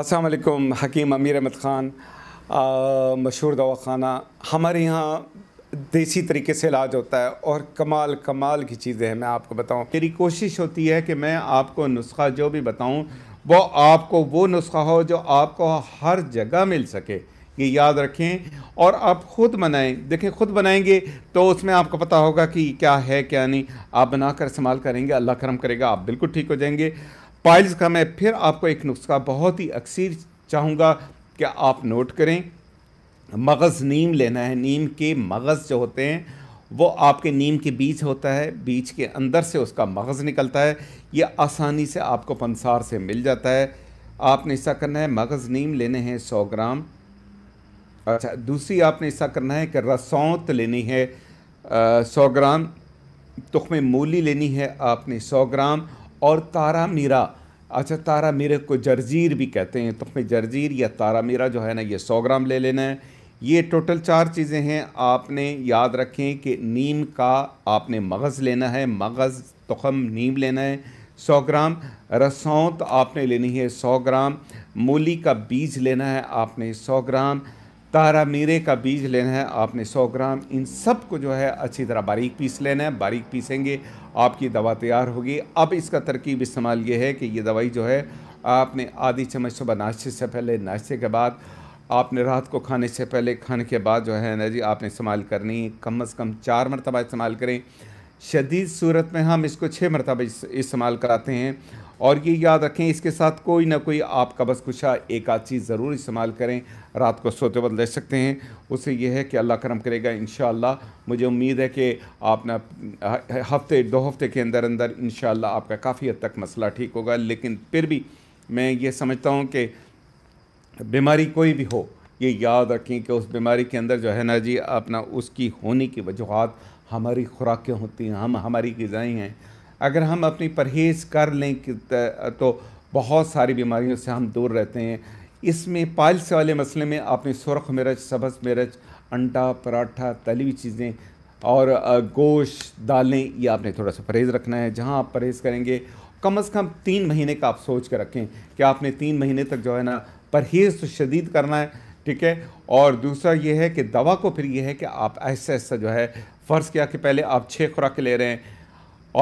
السلام علیکم حکیم امیر احمد خان مشہور دواخانہ ہمارے یہاں دیسی طریقے سے علاج ہوتا ہے اور کمال کمال کی چیزیں ہیں میں آپ کو بتاؤں میری کوشش ہوتی ہے کہ میں آپ کو نسخہ جو بھی بتاؤں وہ آپ کو وہ نسخہ ہو جو آپ کو ہر جگہ مل سکے یہ یاد رکھیں اور آپ خود بنائیں دیکھیں خود بنائیں گے تو اس میں آپ کو پتہ ہوگا کہ کیا ہے کیا نہیں آپ بنا کر استعمال کریں گے اللہ کرم کرے گا آپ بالکل ٹھیک ہو جائیں گے پائلز کا میں پھر آپ کو ایک نسخہ بہت ہی اکثیر چاہوں گا کہ آپ نوٹ کریں مغز نیم لینا ہے نیم کے مغز جو ہوتے ہیں وہ آپ کے نیم کے بیج ہوتا ہے بیج کے اندر سے اس کا مغز نکلتا ہے یہ آسانی سے آپ کو پنسار سے مل جاتا ہے آپ نے ایسا کرنا ہے مغز نیم لینے ہیں سو گرام اچھا دوسری آپ نے ایسا کرنا ہے کہ رسونت لینی ہے سو گرام تخم مولی لینی ہے آپ نے سو گرام اور تارہ میرا اچھا تارہ میرے کو جرزیر بھی کہتے ہیں ہمیں جرزیر یا تارہ میرا جو ہے نا یہ سو گرام لے لینا ہے یہ ٹوٹل چار چیزیں ہیں آپ نے یاد رکھیں کہ نیم کا آپ نے مغز لینا ہے مغز تخم نیم لینا ہے سو گرام رسونت آپ نے لینی ہے سو گرام مولی کا بیج لینا ہے آپ نے سو گرام تارہ میرے کا بیج لینا ہے آپ نے سو گرام ان سب کو جو ہے اچھی طرح باریک پیس لینا ہے باریک پیسیں گے آپ کی دوا تیار ہوگی اب اس کا ترکیب استعمال یہ ہے کہ یہ دوائی جو ہے آپ نے آدھی چمچ صبح ناشتے سے پہلے ناشتے کے بعد آپ نے رات کو کھانے سے پہلے کھانے کے بعد جو ہے نا جی آپ نے استعمال کرنی کم از کم چار مرتبہ استعمال کریں شدید صورت میں ہم اس کو چھ مرتبہ استعمال کراتے ہیں اور یہ یاد رکھیں اس کے ساتھ کوئی نہ کوئی آپ کا بس کچھ ایک آدھ چیز ضرور استعمال کریں رات کو سوتے وقت لے سکتے ہیں اسے یہ ہے کہ اللہ کرم کرے گا انشاءاللہ مجھے امید ہے کہ آپ نے ہفتے دو ہفتے کے اندر اندر انشاءاللہ آپ کا کافی حد تک مسئلہ ٹھیک ہوگا لیکن پھر بھی میں یہ سمجھتا ہوں کہ بیماری کوئی بھی ہو یہ یاد رکھیں کہ اس بیماری کے اندر جو ہے نا جی اپنا اس کی ہونے کی وجوہات ہماری خوراکیں ہوتی ہیں ہم ہماری غذائیں ہیں اگر ہم اپنی پرہیز کر لیں تو بہت ساری بیماریوں سے ہم دور رہتے ہیں اس میں پالس والے مسئلے میں آپ نے سرخ مرچ سبز مرچ انڈا پراٹھا تلی ہوئی چیزیں اور گوشت دالیں یہ آپ نے تھوڑا سا پرہیز رکھنا ہے جہاں آپ پرہیز کریں گے کم از کم تین مہینے کا آپ سوچ کے رکھیں کہ آپ نے تین مہینے تک جو ہے نا پرہیز تو شدید کرنا ہے ٹھیک ہے اور دوسرا یہ ہے کہ دوا کو پھر یہ ہے کہ آپ ایسا ایسا جو ہے فرض کیا کہ پہلے آپ چھ خوراکیں لے رہے ہیں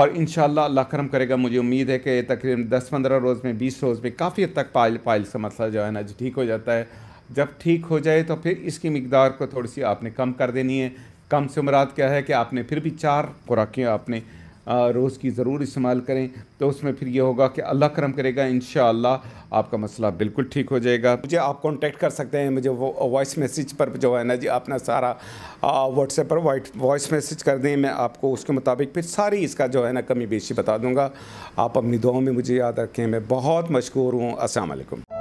اور انشاءاللہ اللہ کرم کرے گا مجھے امید ہے کہ تقریباً دس پندرہ روز میں بیس روز میں کافی حد تک پائل پائل سا مسئلہ جو ہے نا جو ٹھیک ہو جاتا ہے جب ٹھیک ہو جائے تو پھر اس کی مقدار کو تھوڑی سی آپ نے کم کر دینی ہے کم سے مراد کیا ہے کہ آپ نے پھر بھی چار خوراکیں آپ نے روز کی ضرور استعمال کریں تو اس میں پھر یہ ہوگا کہ اللہ کرم کرے گا انشاءاللہ آپ کا مسئلہ بالکل ٹھیک ہو جائے گا مجھے آپ کانٹیکٹ کر سکتے ہیں مجھے وہ وائس میسیج پر جو ہے نا جی اپنا سارا واٹس ایپ پر وائٹ وائس میسیج کر دیں میں آپ کو اس کے مطابق پھر ساری اس کا جو ہے نا کمی بیشی بتا دوں گا آپ اپنی دعاؤں میں مجھے یاد رکھیں میں بہت مشکور ہوں السلام علیکم